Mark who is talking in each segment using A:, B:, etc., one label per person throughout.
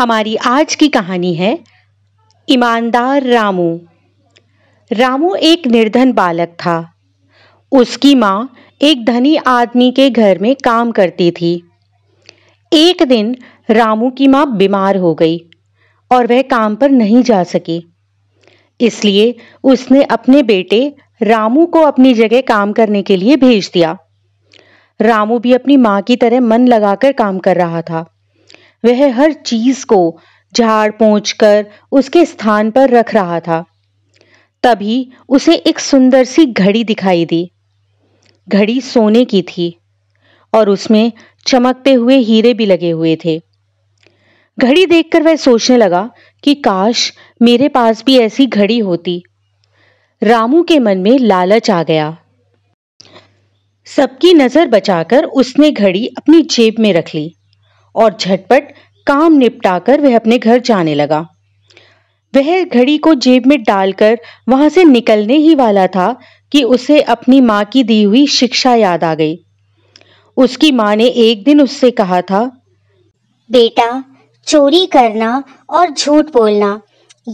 A: हमारी आज की कहानी है ईमानदार रामू रामू एक निर्धन बालक था उसकी माँ एक धनी आदमी के घर में काम करती थी एक दिन रामू की माँ बीमार हो गई और वह काम पर नहीं जा सकी इसलिए उसने अपने बेटे रामू को अपनी जगह काम करने के लिए भेज दिया रामू भी अपनी माँ की तरह मन लगाकर काम कर रहा था वह हर चीज को झाड़ पहुँच कर उसके स्थान पर रख रहा था तभी उसे एक सुंदर सी घड़ी दिखाई दी घड़ी सोने की थी और उसमें चमकते हुए हीरे भी लगे हुए थे घड़ी देखकर वह सोचने लगा कि काश मेरे पास भी ऐसी घड़ी होती रामू के मन में लालच आ गया सबकी नजर बचाकर उसने घड़ी अपनी जेब में रख ली और झटपट काम निपटाकर वह अपने घर जाने लगा वह घड़ी को जेब में डालकर वहां से निकलने ही वाला था कि उसे अपनी माँ की दी हुई शिक्षा याद आ गई उसकी माँ ने एक दिन उससे कहा था
B: बेटा चोरी करना और झूठ बोलना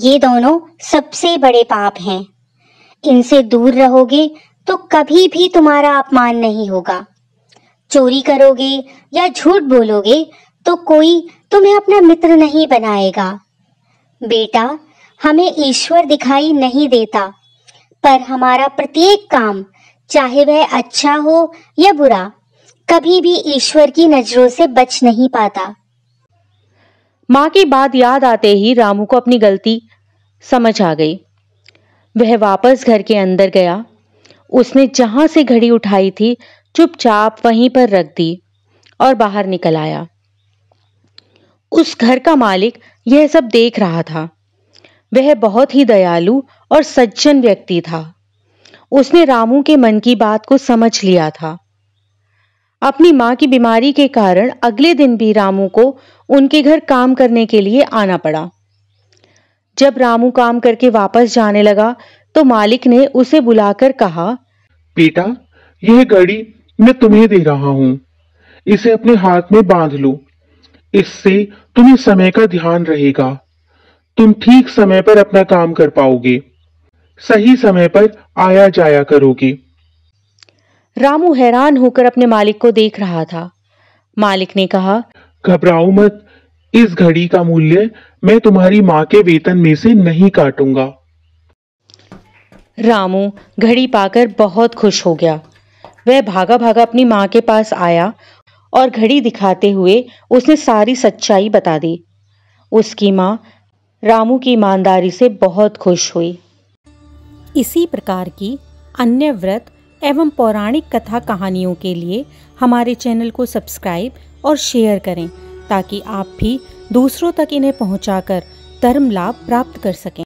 B: ये दोनों सबसे बड़े पाप हैं इनसे दूर रहोगे तो कभी भी तुम्हारा अपमान नहीं होगा चोरी करोगे या झूठ बोलोगे तो कोई तुम्हें अपना मित्र नहीं बनाएगा बेटा हमें ईश्वर दिखाई नहीं देता पर हमारा प्रत्येक काम चाहे वह अच्छा हो या बुरा कभी भी ईश्वर की नजरों से बच नहीं पाता माँ की बात याद आते ही रामू को अपनी
A: गलती समझ आ गई वह वापस घर के अंदर गया उसने जहां से घड़ी उठाई थी चुपचाप वहीं पर रख दी और बाहर निकल आया उस घर का मालिक यह सब देख रहा था वह बहुत ही दयालु और सज्जन व्यक्ति था उसने रामू के मन की बात को समझ लिया था अपनी मां की बीमारी के कारण अगले दिन भी रामू को उनके घर काम करने के लिए आना पड़ा जब रामू काम करके वापस जाने लगा तो मालिक ने उसे बुलाकर कहा
C: बेटा यह घड़ी मैं तुम्हें दे रहा हूं इसे अपने हाथ में बांध लू इससे तुम्हें समय का ध्यान रहेगा तुम ठीक समय पर अपना काम कर पाओगे सही समय पर आया जाया करोगे
A: रामू हैरान होकर अपने मालिक को देख रहा था मालिक ने कहा
C: घबराओ मत इस घड़ी का मूल्य मैं तुम्हारी माँ के वेतन में से नहीं काटूंगा
A: रामू घड़ी पाकर बहुत खुश हो गया वह भागा भागा अपनी माँ के पास आया और घड़ी दिखाते हुए उसने सारी सच्चाई बता दी उसकी माँ रामू की ईमानदारी से बहुत खुश हुई इसी प्रकार की अन्य व्रत एवं पौराणिक कथा कहानियों के लिए हमारे चैनल को सब्सक्राइब और शेयर करें ताकि आप भी दूसरों तक इन्हें पहुंचाकर धर्म लाभ प्राप्त कर सकें